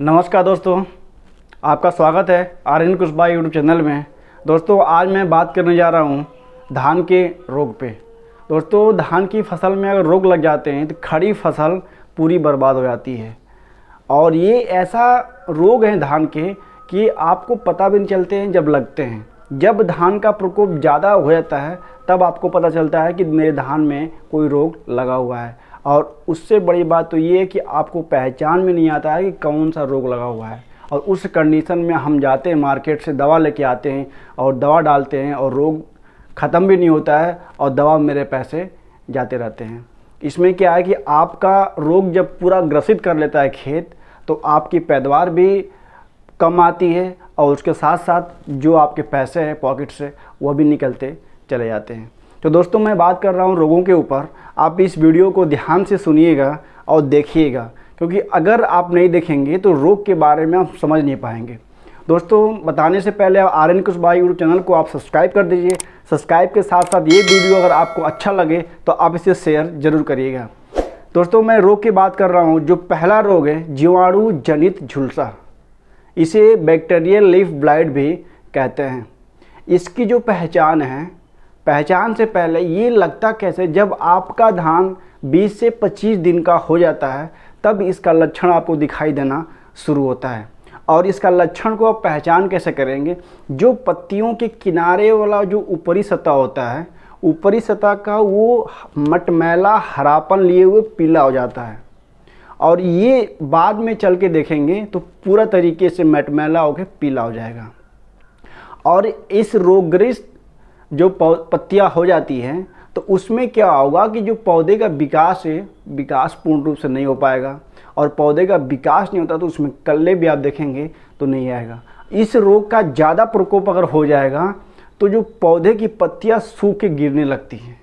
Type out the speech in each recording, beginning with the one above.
नमस्कार दोस्तों आपका स्वागत है R N Kushwaha YouTube channel में दोस्तों आज मैं बात करने जा रहा हूँ धान के रोग पे दोस्तों धान की फसल में अगर रोग लग जाते हैं तो खड़ी फसल पूरी बर्बाद हो जाती है और ये ऐसा रोग है धान के कि आपको पता भी नहीं चलते हैं जब लगते हैं जब धान का प्रकोप ज़्यादा हो जाता है तब आपको पता चलता है कि मेरे धान में कोई रोग लगा हुआ है और उससे बड़ी बात तो ये है कि आपको पहचान में नहीं आता है कि कौन सा रोग लगा हुआ है और उस कंडीशन में हम जाते हैं मार्केट से दवा लेके आते हैं और दवा डालते हैं और रोग ख़त्म भी नहीं होता है और दवा मेरे पैसे जाते रहते हैं इसमें क्या है कि आपका रोग जब पूरा ग्रसित कर लेता है खेत तो आपकी पैदावार भी कम आती है और उसके साथ साथ जो आपके पैसे हैं पॉकेट से वह भी निकलते चले जाते हैं तो दोस्तों मैं बात कर रहा हूँ रोगों के ऊपर आप इस वीडियो को ध्यान से सुनिएगा और देखिएगा क्योंकि अगर आप नहीं देखेंगे तो रोग के बारे में आप समझ नहीं पाएंगे दोस्तों बताने से पहले आप R N Kushwaha YouTube channel को आप सब्सक्राइब कर दीजिए सब्सक्राइब के साथ साथ ये वीडियो अगर आपको अच्छा लगे तो आप इसे शेयर ज़रूर करिएगा दोस्तों मैं रोग की बात कर रहा हूँ जो पहला रोग है जीवाणु जनित झुलसा इसे बैक्टेरियल लिफ ब्लाइट भी कहते हैं इसकी जो पहचान है पहचान से पहले ये लगता कैसे जब आपका धान 20 से 25 दिन का हो जाता है तब इसका लक्षण आपको दिखाई देना शुरू होता है और इसका लक्षण को आप पहचान कैसे करेंगे जो पत्तियों के किनारे वाला जो ऊपरी सतह होता है ऊपरी सतह का वो मटमैला हरापन लिए हुए पीला हो जाता है और ये बाद में चल के देखेंगे तो पूरा तरीके से मटमैला होकर पीला हो जाएगा और इस रोगग्रस्त जो पत्तियाँ हो जाती हैं तो उसमें क्या होगा कि जो पौधे का विकास है विकास पूर्ण रूप से नहीं हो पाएगा और पौधे का विकास नहीं होता तो उसमें कल्ले भी आप देखेंगे तो नहीं आएगा इस रोग का ज़्यादा प्रकोप अगर हो जाएगा तो जो पौधे की पत्तियाँ सूख के गिरने लगती हैं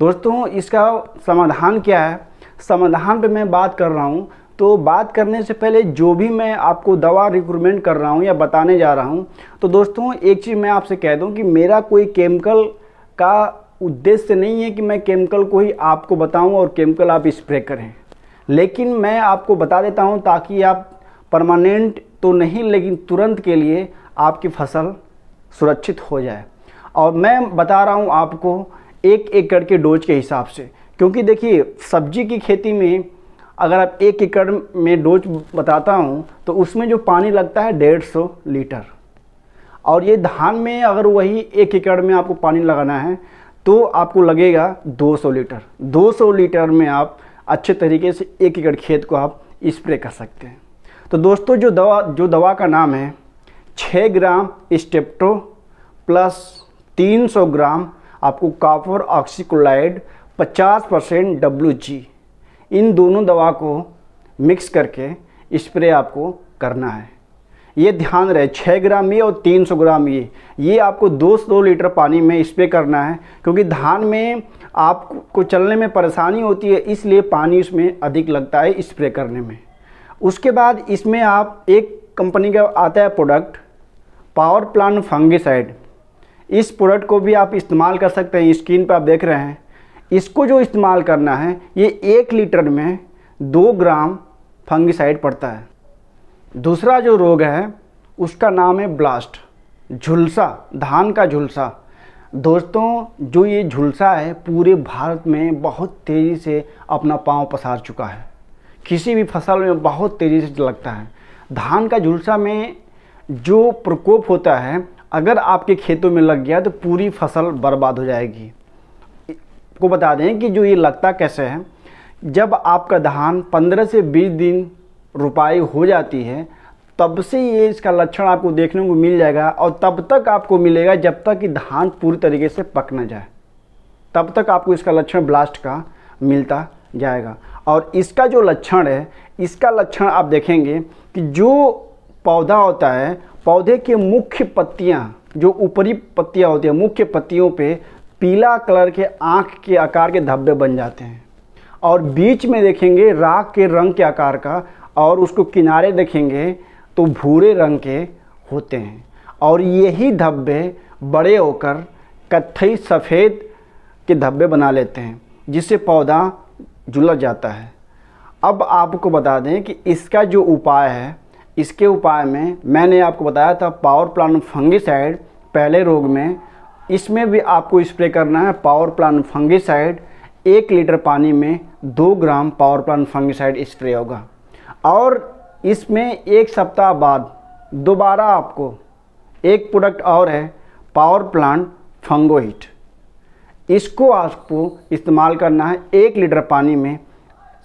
दोस्तों इसका समाधान क्या है समाधान पे मैं बात कर रहा हूँ तो बात करने से पहले जो भी मैं आपको दवा रिक्रूमेंट कर रहा हूँ या बताने जा रहा हूँ तो दोस्तों एक चीज़ मैं आपसे कह दूँ कि मेरा कोई केमिकल का उद्देश्य नहीं है कि मैं केमिकल को ही आपको बताऊँ और केमिकल आप स्प्रे करें लेकिन मैं आपको बता देता हूँ ताकि आप परमानेंट तो नहीं लेकिन तुरंत के लिए आपकी फसल सुरक्षित हो जाए और मैं बता रहा हूँ आपको एक एकड़ के डोज के हिसाब से क्योंकि देखिए सब्जी की खेती में अगर आप एक एकड़ में डोज बताता हूँ तो उसमें जो पानी लगता है डेढ़ सौ लीटर और ये धान में अगर वही एक एकड़ में आपको पानी लगाना है तो आपको लगेगा 200 लीटर 200 लीटर में आप अच्छे तरीके से एक एकड़ खेत को आप स्प्रे कर सकते हैं तो दोस्तों जो दवा जो दवा का नाम है 6 ग्राम स्टेप्टो प्लस 300 ग्राम आपको copper oxychloride 50 percent W G इन दोनों दवा को मिक्स करके स्प्रे आपको करना है ये ध्यान रहे छः ग्राम ये और 300 ग्राम ये ये आपको दो दो लीटर पानी में स्प्रे करना है क्योंकि धान में आपको चलने में परेशानी होती है इसलिए पानी उसमें अधिक लगता है स्प्रे करने में उसके बाद इसमें आप एक कंपनी का आता है प्रोडक्ट पावर प्लान फंगिसाइड इस प्रोडक्ट को भी आप इस्तेमाल कर सकते हैं स्क्रीन पर आप देख रहे हैं इसको जो इस्तेमाल करना है ये एक लीटर में दो ग्राम फंगिसाइड पड़ता है दूसरा जो रोग है उसका नाम है ब्लास्ट झुलसा धान का झुलसा दोस्तों जो ये झुलसा है पूरे भारत में बहुत तेज़ी से अपना पांव पसार चुका है किसी भी फसल में बहुत तेज़ी से लगता है धान का झुलसा में जो प्रकोप होता है अगर आपके खेतों में लग गया तो पूरी फसल बर्बाद हो जाएगी को बता दें कि जो ये लगता कैसे है जब आपका धान 15 से 20 दिन रुपाई हो जाती है तब से ये इसका लक्षण आपको देखने को मिल जाएगा और तब तक आपको मिलेगा जब तक कि धान पूरी तरीके से पक ना जाए तब तक आपको इसका लक्षण ब्लास्ट का मिलता जाएगा और इसका जो लक्षण है इसका लक्षण आप देखेंगे कि जो पौधा होता है पौधे के मुख्य पत्तियाँ जो ऊपरी पत्तियाँ होती हैं मुख्य पत्तियों पे पीला कलर के आँख के आकार के धब्बे बन जाते हैं और बीच में देखेंगे राख के रंग के आकार का और उसको किनारे देखेंगे तो भूरे रंग के होते हैं और यही धब्बे बड़े होकर कत्थई सफ़ेद के धब्बे बना लेते हैं जिससे पौधा जुलस जाता है अब आपको बता दें कि इसका जो उपाय है इसके उपाय में मैंने आपको बताया था पावर प्लान फंगिसाइड पहले रोग में इसमें भी आपको स्प्रे करना है पावर प्लान फंगिसाइड एक लीटर पानी में दो gram power plan fungicide spray होगा और इसमें एक सप्ताह बाद दोबारा आपको एक प्रोडक्ट और है पावर प्लांट फंगोहिट इसको आपको इस्तेमाल करना है एक लीटर पानी में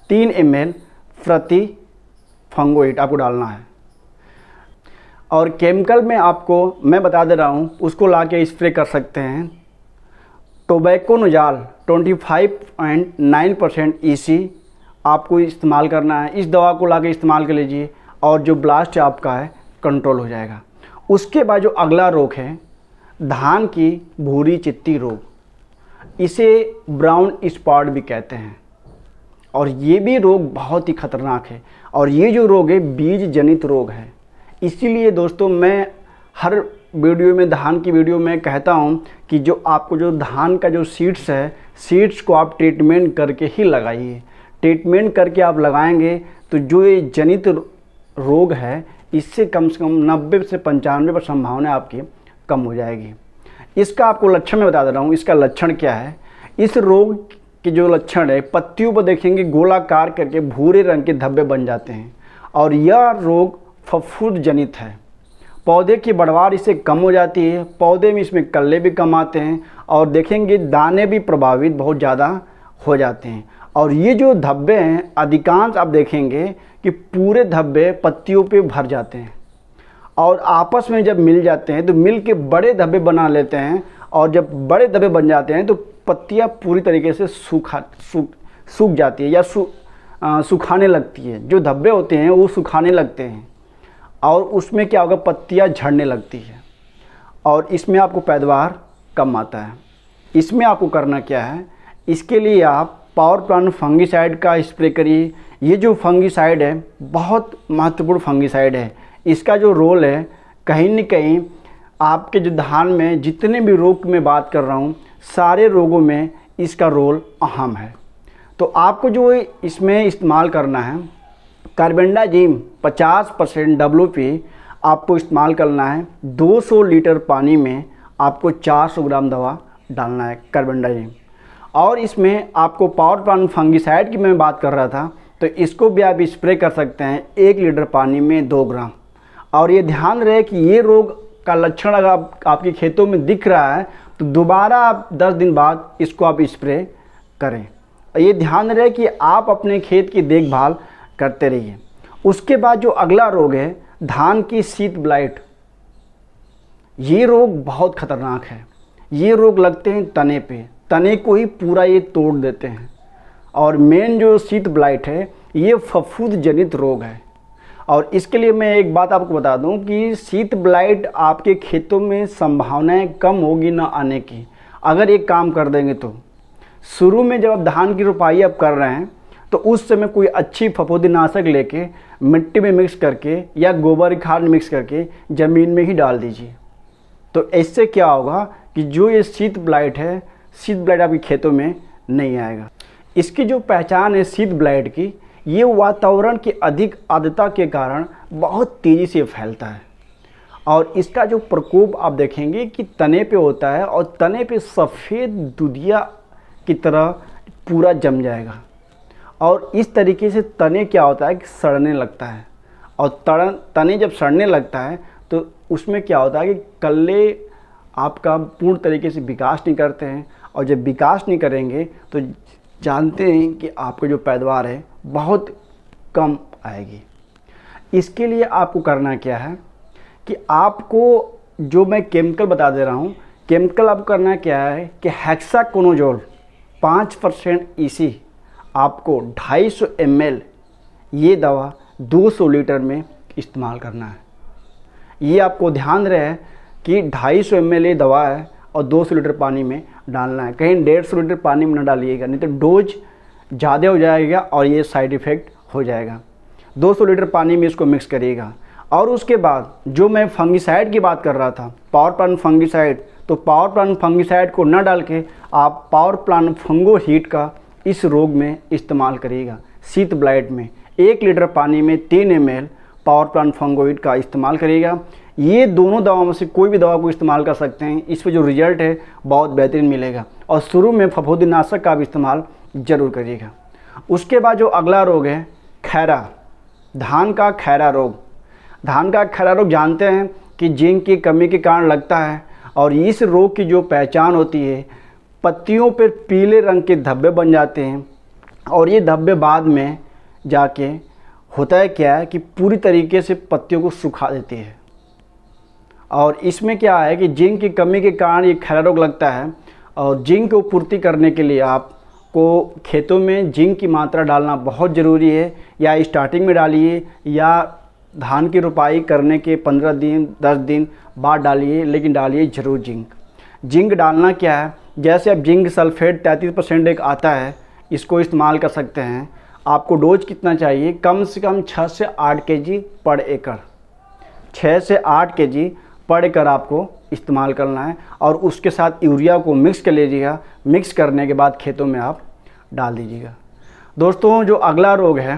तीन एम प्रति फंगोहिट आपको डालना है और केमिकल में आपको मैं बता दे रहा हूँ उसको ला के स्प्रे कर सकते हैं पॉइंट 25.9 परसेंट ई आपको इस्तेमाल करना है इस दवा को ला के इस्तेमाल कर लीजिए और जो ब्लास्ट आपका है कंट्रोल हो जाएगा उसके बाद जो अगला रोग है धान की भूरी चित्ती रोग इसे ब्राउन स्पॉट भी कहते हैं और ये भी रोग बहुत ही खतरनाक है और ये जो रोग है बीज जनित रोग है इसीलिए दोस्तों मैं हर वीडियो में धान की वीडियो में कहता हूँ कि जो आपको जो धान का जो सीड्स है सीड्स को आप ट्रीटमेंट करके ही लगाइए ट्रीटमेंट करके आप लगाएंगे तो जो ये जनित रोग है इससे कम से कम नब्बे से पंचानवे पर संभावना आपकी कम हो जाएगी इसका आपको लक्षण में बता दे रहा हूँ इसका लक्षण क्या है इस रोग के जो लक्षण है पत्तियों पर देखेंगे गोलाकार करके भूरे रंग के धब्बे बन जाते हैं और यह रोग फफूद जनित है पौधे की बढ़वार इससे कम हो जाती है पौधे में इसमें कल्ले भी कम आते हैं और देखेंगे दाने भी प्रभावित बहुत ज़्यादा हो जाते हैं और ये जो धब्बे हैं अधिकांश आप देखेंगे कि पूरे धब्बे पत्तियों पे भर जाते हैं और आपस में जब मिल जाते हैं तो मिल के बड़े धब्बे बना लेते हैं और जब बड़े धब्बे बन जाते हैं तो पत्तियाँ पूरी तरीके से सूखा सूख सूख जाती है या सू सुखाने लगती है जो धब्बे होते हैं वो सुखाने लगते हैं और उसमें क्या होगा पत्तियाँ झड़ने लगती है और इसमें आपको पैदावार कम आता है इसमें आपको करना क्या है इसके लिए आप पावर प्लांट फंगिसाइड का स्प्रे करिए ये जो फंगिसाइड है बहुत महत्वपूर्ण फंगिसाइड है इसका जो रोल है कहीं न कहीं आपके जो धान में जितने भी रोग में बात कर रहा हूँ सारे रोगों में इसका रोल अहम है तो आपको जो इसमें इस्तेमाल करना है कार्बेंडाजीम 50 परसेंट डब्ल्यू आपको इस्तेमाल करना है 200 लीटर पानी में आपको 400 ग्राम दवा डालना है कार्बेंडाजीम और इसमें आपको पावर प्लांट फंगिसाइड की मैं बात कर रहा था तो इसको भी आप स्प्रे कर सकते हैं एक लीटर पानी में दो ग्राम और ये ध्यान रहे कि ये रोग का लक्षण अगर आप, आपके खेतों में दिख रहा है तो दोबारा आप दस दिन बाद इसको आप स्प्रे करें ये ध्यान रहे कि आप अपने खेत की देखभाल करते रहिए उसके बाद जो अगला रोग है धान की सीत ब्लाइट ये रोग बहुत खतरनाक है ये रोग लगते हैं तने पे तने को ही पूरा ये तोड़ देते हैं और मेन जो सीत ब्लाइट है ये फफूद जनित रोग है और इसके लिए मैं एक बात आपको बता दूं कि सीत ब्लाइट आपके खेतों में संभावनाएं कम होगी ना आने की अगर एक काम कर देंगे तो शुरू में जब आप धान की रुपाई आप कर रहे हैं तो उस समय कोई अच्छी फफूदीनाशक लेके मिट्टी में मिक्स करके या गोबर खाद मिक्स करके ज़मीन में ही डाल दीजिए तो इससे क्या होगा कि जो ये शीत ब्लाइट है शीत ब्लाइट आपके खेतों में नहीं आएगा इसकी जो पहचान है शीत ब्लाइट की ये वातावरण की अधिक आदता के कारण बहुत तेज़ी से फैलता है और इसका जो प्रकोप आप देखेंगे कि तने पे होता है और तने पे सफ़ेद दुधिया की तरह पूरा जम जाएगा और इस तरीके से तने क्या होता है कि सड़ने लगता है और तड़न तने जब सड़ने लगता है तो उसमें क्या होता है कि कल्ले आपका पूर्ण तरीके से विकास नहीं करते हैं और जब विकास नहीं करेंगे तो जानते हैं कि आपका जो पैदावार है बहुत कम आएगी इसके लिए आपको करना क्या है कि आपको जो मैं केमिकल बता दे रहा हूँ केमिकल आपको करना क्या है कि हेक्सा कोनोजोल पाँच परसेंट ई e आपको 250 सौ ये दवा 200 लीटर में इस्तेमाल करना है ये आपको ध्यान रहे कि 250 सौ ये दवा है और 200 लीटर पानी में डालना है कहीं 150 लीटर पानी में ना डालिएगा नहीं तो डोज ज़्यादा हो जाएगा और ये साइड इफ़ेक्ट हो जाएगा 200 लीटर पानी में इसको मिक्स करिएगा और उसके बाद जो मैं फंगिसाइड की बात कर रहा था पावर प्लान फंगिसाइड तो पावर प्लान फंगिसाइड को ना डाल के आप पावर प्लान फंगो हीट का इस रोग में इस्तेमाल करिएगा शीत ब्लाइट में एक लीटर पानी में तीन M L power plant fungoid का इस्तेमाल करिएगा ये दोनों दवाओं में से कोई भी दवा को इस्तेमाल कर सकते हैं इस पर जो रिजल्ट है बहुत बेहतरीन मिलेगा और शुरू में फफोदीनाशक का भी इस्तेमाल ज़रूर करिएगा उसके बाद जो अगला रोग है खैरा धान का खैरा रोग धान का खैरा रोग जानते हैं कि जिंक की कमी के कारण लगता है और इस रोग की जो पहचान होती है पत्तियों पर पीले रंग के धब्बे बन जाते हैं और ये धब्बे बाद में जाके होता है क्या है कि पूरी तरीके से पत्तियों को सुखा देती है और इसमें क्या है कि जिंक की कमी के कारण ये खरा रोग लगता है और जिंक को पूर्ति करने के लिए आपको खेतों में जिंक की मात्रा डालना बहुत ज़रूरी है या स्टार्टिंग में डालिए या धान की रुपाई करने के पंद्रह दिन दस दिन बाद डालिए लेकिन डालिए ज़रूर जिंक जिंक डालना क्या है जैसे अब जिंक सल्फेट तैंतीस परसेंट एक आता है इसको इस्तेमाल कर सकते हैं आपको डोज कितना चाहिए कम से कम छः से आठ के जी पर एकड़ छः से आठ के जी पर एकड़ आपको इस्तेमाल करना है और उसके साथ यूरिया को मिक्स कर लीजिएगा मिक्स करने के बाद खेतों में आप डाल दीजिएगा दोस्तों जो अगला रोग है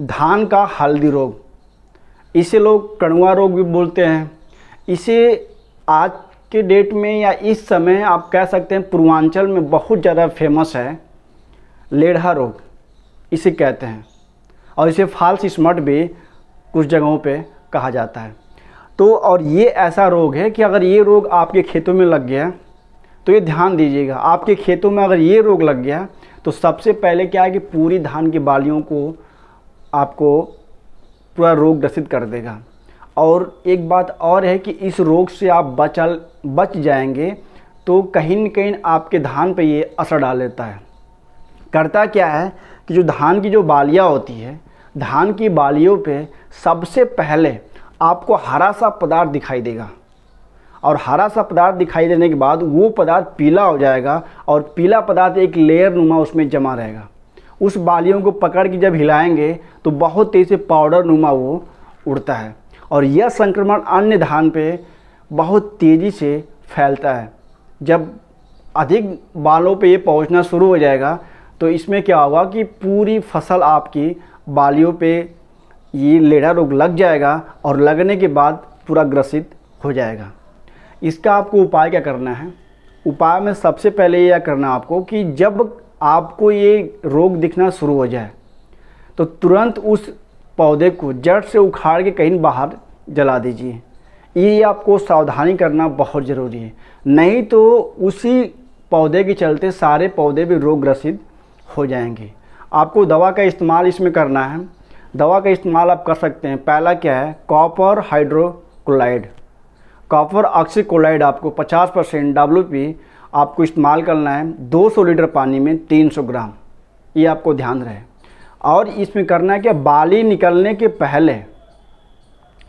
धान का हल्दी रोग इसे लोग कड़ुआ रोग भी बोलते हैं इसे आज के डेट में या इस समय आप कह सकते हैं पूर्वांचल में बहुत ज़्यादा फेमस है लेढ़ा रोग इसे कहते हैं और इसे फाल्स स्मट भी कुछ जगहों पे कहा जाता है तो और ये ऐसा रोग है कि अगर ये रोग आपके खेतों में लग गया तो ये ध्यान दीजिएगा आपके खेतों में अगर ये रोग लग गया तो सबसे पहले क्या है कि पूरी धान की बालियों को आपको पूरा रोग ग्रसित कर देगा और एक बात और है कि इस रोग से आप बचल बच जाएंगे तो कहीं न कहीं आपके धान पे ये असर डाल लेता है करता क्या है कि जो धान की जो बालियाँ होती है धान की बालियों पे सबसे पहले आपको हरा सा पदार्थ दिखाई देगा और हरा सा पदार्थ दिखाई देने के बाद वो पदार्थ पीला हो जाएगा और पीला पदार्थ एक लेयर नुमा उसमें जमा रहेगा उस बालियों को पकड़ के जब हिलाएंगे तो बहुत तेज़ से पाउडर नुमा वो उड़ता है और यह संक्रमण अन्य धान पे बहुत तेज़ी से फैलता है जब अधिक बालों पे ये पहुँचना शुरू हो जाएगा तो इसमें क्या होगा कि पूरी फसल आपकी बालियों पे ये लेढ़ा रोग लग जाएगा और लगने के बाद पूरा ग्रसित हो जाएगा इसका आपको उपाय क्या करना है उपाय में सबसे पहले यह करना आपको कि जब आपको ये रोग दिखना शुरू हो जाए तो तुरंत उस पौधे को जड़ से उखाड़ के कहीं बाहर जला दीजिए ये आपको सावधानी करना बहुत ज़रूरी है नहीं तो उसी पौधे के चलते सारे पौधे भी रोग ग्रसित हो जाएंगे आपको दवा का इस्तेमाल इसमें करना है दवा का इस्तेमाल आप कर सकते हैं पहला क्या है कॉपर हाइड्रोक्लोराइड कॉपर ऑक्सीक्लोराइड आपको 50 परसेंट डब्ल्यू आपको इस्तेमाल करना है 200 लीटर पानी में 300 ग्राम ये आपको ध्यान रहे और इसमें करना है कि बाली निकलने के पहले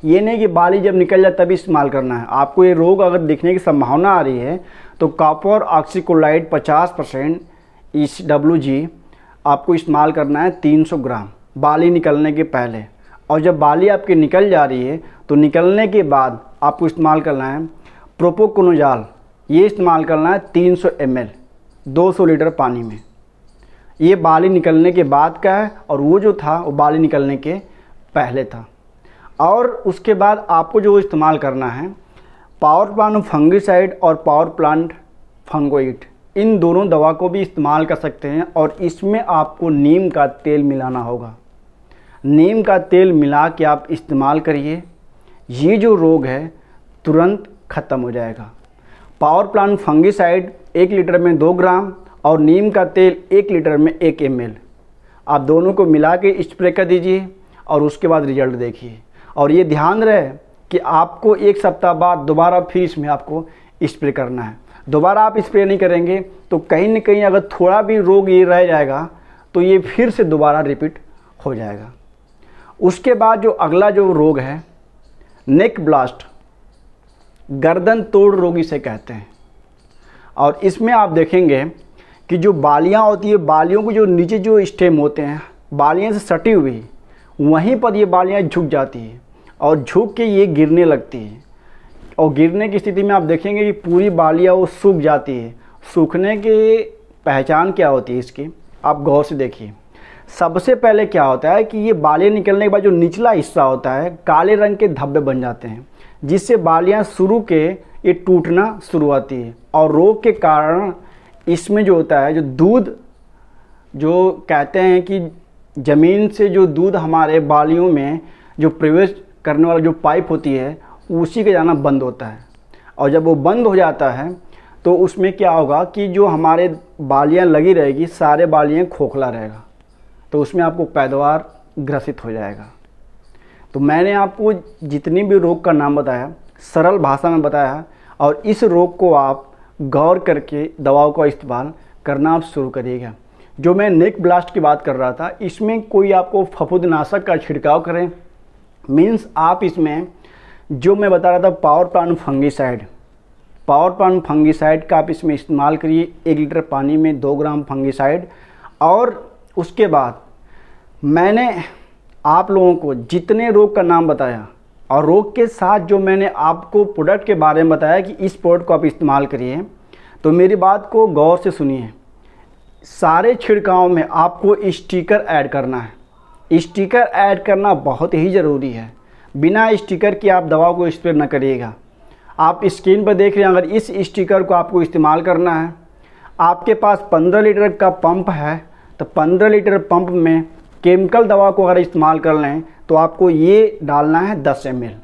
ये नहीं कि बाली जब निकल जाए तभी इस्तेमाल करना है आपको ये रोग अगर दिखने की संभावना आ रही है तो कॉपर ऑक्सीकोलाइड 50 परसेंट इस डब्लू जी आपको इस्तेमाल करना है 300 ग्राम बाली निकलने के पहले और जब बाली आपकी निकल जा रही है तो निकलने के बाद आपको इस्तेमाल करना है प्रोपोकोनोजाल ये इस्तेमाल करना है तीन सौ 200 लीटर पानी में ये बाली निकलने के बाद का है और वो जो था वो बाली निकलने के पहले था और उसके बाद आपको जो इस्तेमाल करना है पावर प्लांट फंगिसाइड और पावर प्लांट फंगोइड इन दोनों दवा को भी इस्तेमाल कर सकते हैं और इसमें आपको नीम का तेल मिलाना होगा नीम का तेल मिला के आप इस्तेमाल करिए ये जो रोग है तुरंत ख़त्म हो जाएगा पावर प्लांट फंगिसाइड एक लीटर में दो ग्राम और नीम का तेल एक लीटर में एक एम आप दोनों को मिला के स्प्रे कर दीजिए और उसके बाद रिजल्ट देखिए और ये ध्यान रहे कि आपको एक सप्ताह बाद दोबारा फिर इसमें आपको स्प्रे करना है दोबारा आप स्प्रे नहीं करेंगे तो कहीं ना कहीं अगर थोड़ा भी रोग ये रह जाएगा तो ये फिर से दोबारा रिपीट हो जाएगा उसके बाद जो अगला जो रोग है नेक ब्लास्ट गर्दन तोड़ रोग इसे कहते हैं और इसमें आप देखेंगे कि जो बालियाँ होती है बालियों को जो नीचे जो स्टेम होते हैं बालियाँ से सटी हुई वहीं पर ये बालियाँ झुक जाती है और झुक के ये गिरने लगती है और गिरने की स्थिति में आप देखेंगे कि पूरी बालियाँ वो सूख जाती है सूखने की पहचान क्या होती है इसकी आप गौर से देखिए सबसे पहले क्या होता है कि ये बालियाँ निकलने के बाद जो निचला हिस्सा होता है काले रंग के धब्बे बन जाते हैं जिससे बालियाँ शुरू के ये टूटना शुरू होती है और रोग के कारण इसमें जो होता है जो दूध जो कहते हैं कि ज़मीन से जो दूध हमारे बालियों में जो प्रवेश करने वाला जो पाइप होती है उसी का जाना बंद होता है और जब वो बंद हो जाता है तो उसमें क्या होगा कि जो हमारे बालियाँ लगी रहेगी सारे बालियाँ खोखला रहेगा तो उसमें आपको पैदावार ग्रसित हो जाएगा तो मैंने आपको जितनी भी रोग का नाम बताया सरल भाषा में बताया और इस रोग को आप गौर करके दवाओं का इस्तेमाल करना आप शुरू करिएगा जो मैं नेक ब्लास्ट की बात कर रहा था इसमें कोई आपको फफूदनाशक का छिड़काव करें मीन्स आप इसमें जो मैं बता रहा था power plan fungicide power plan fungicide का आप इसमें इस्तेमाल करिए एक लीटर पानी में दो ग्राम फंगिसाइड और उसके बाद मैंने आप लोगों को जितने रोग का नाम बताया और रोग के साथ जो मैंने आपको प्रोडक्ट के बारे में बताया कि इस प्रोडक्ट को आप इस्तेमाल करिए तो मेरी बात को गौर से सुनिए सारे छिड़काव में आपको स्टिकर ऐड करना है स्टिकर ऐड करना बहुत ही ज़रूरी है बिना स्टिकर के आप दवा को स्प्रे न करिएगा आप स्क्रीन पर देख रहे हैं अगर इस स्टिकर को आपको इस्तेमाल करना है आपके पास 15 लीटर का पंप है तो 15 लीटर पंप में केमिकल दवा को अगर इस्तेमाल कर लें तो आपको ये डालना है दस एम एल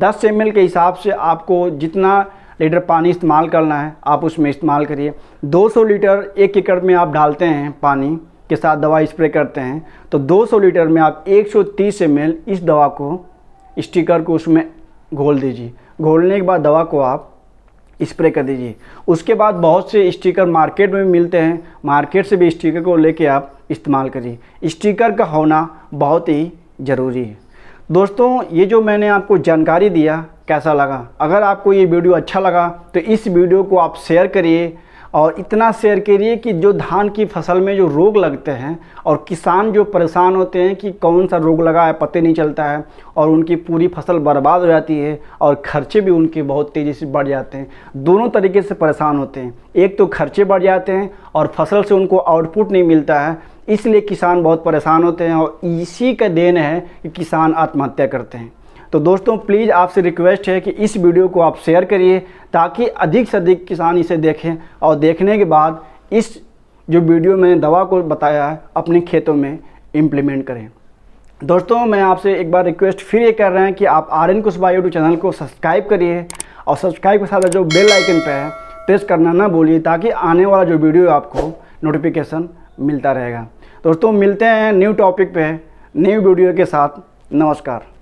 दस एम एल के हिसाब से आपको जितना लीटर पानी इस्तेमाल करना है आप उसमें इस्तेमाल करिए 200 लीटर एक एकड़ में आप डालते हैं पानी के साथ दवा स्प्रे करते हैं तो 200 लीटर में आप 130 एम इस दवा को स्टिकर को उसमें घोल दीजिए घोलने के बाद दवा को आप स्प्रे कर दीजिए उसके बाद बहुत से स्टिकर मार्केट में मिलते हैं मार्केट से भी स्टिकर को लेके आप इस्तेमाल करिए स्टिकर का होना बहुत ही ज़रूरी है दोस्तों ये जो मैंने आपको जानकारी दिया कैसा लगा अगर आपको ये वीडियो अच्छा लगा तो इस वीडियो को आप शेयर करिए और इतना शेयर करिए कि जो धान की फसल में जो रोग लगते हैं और किसान जो परेशान होते हैं कि कौन सा रोग लगा है पते नहीं चलता है और उनकी पूरी फसल बर्बाद हो जाती है और खर्चे भी उनके बहुत तेज़ी से बढ़ जाते हैं दोनों तरीके से परेशान होते हैं एक तो खर्चे बढ़ जाते हैं और फसल से उनको आउटपुट नहीं मिलता है इसलिए किसान बहुत परेशान होते हैं और इसी का देन है कि किसान आत्महत्या करते हैं तो दोस्तों प्लीज़ आपसे रिक्वेस्ट है कि इस वीडियो को आप शेयर करिए ताकि अधिक से अधिक किसान इसे देखें और देखने के बाद इस जो वीडियो मैंने दवा को बताया है अपने खेतों में इम्प्लीमेंट करें दोस्तों मैं आपसे एक बार रिक्वेस्ट फिर ये कर रहे हैं कि आप R N Kushwaha YouTube channel को सब्सक्राइब करिए और सब्सक्राइब के साथ जो बेल आइकन पर है प्रेस करना ना भूलिए ताकि आने वाला जो वीडियो आपको नोटिफिकेशन मिलता रहेगा दोस्तों मिलते हैं न्यू टॉपिक पे न्यू वीडियो के साथ नमस्कार